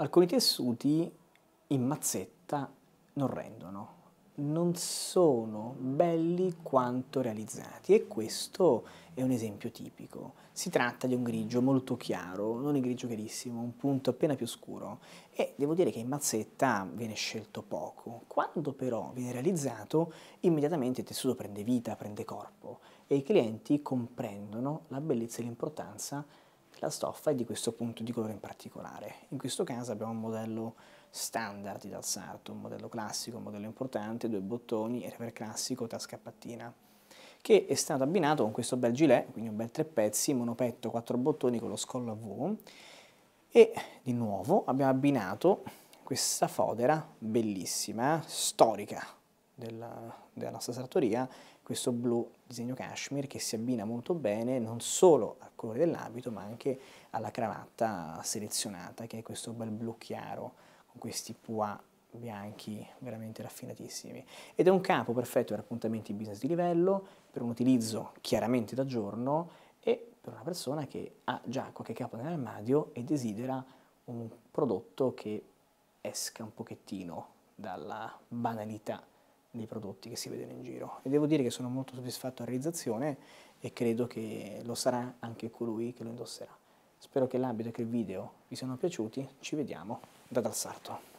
Alcuni tessuti in mazzetta non rendono, non sono belli quanto realizzati e questo è un esempio tipico. Si tratta di un grigio molto chiaro, non un grigio chiarissimo, un punto appena più scuro e devo dire che in mazzetta viene scelto poco. Quando però viene realizzato, immediatamente il tessuto prende vita, prende corpo e i clienti comprendono la bellezza e l'importanza la stoffa è di questo punto di colore in particolare. In questo caso abbiamo un modello standard di Dalsarto, un modello classico, un modello importante, due bottoni, rever classico, tasca a pattina, che è stato abbinato con questo bel gilet, quindi un bel tre pezzi, monopetto, quattro bottoni con lo scollo a V, e di nuovo abbiamo abbinato questa fodera bellissima, storica, della, della nostra sartoria questo blu disegno cashmere che si abbina molto bene non solo al colore dell'abito ma anche alla cravatta selezionata che è questo bel blu chiaro con questi pois bianchi veramente raffinatissimi ed è un capo perfetto per appuntamenti business di livello per un utilizzo chiaramente da giorno e per una persona che ha già qualche capo nell'armadio e desidera un prodotto che esca un pochettino dalla banalità dei prodotti che si vedono in giro e devo dire che sono molto soddisfatto della realizzazione e credo che lo sarà anche colui che lo indosserà. Spero che l'abito e che il video vi siano piaciuti, ci vediamo da Dal Sarto.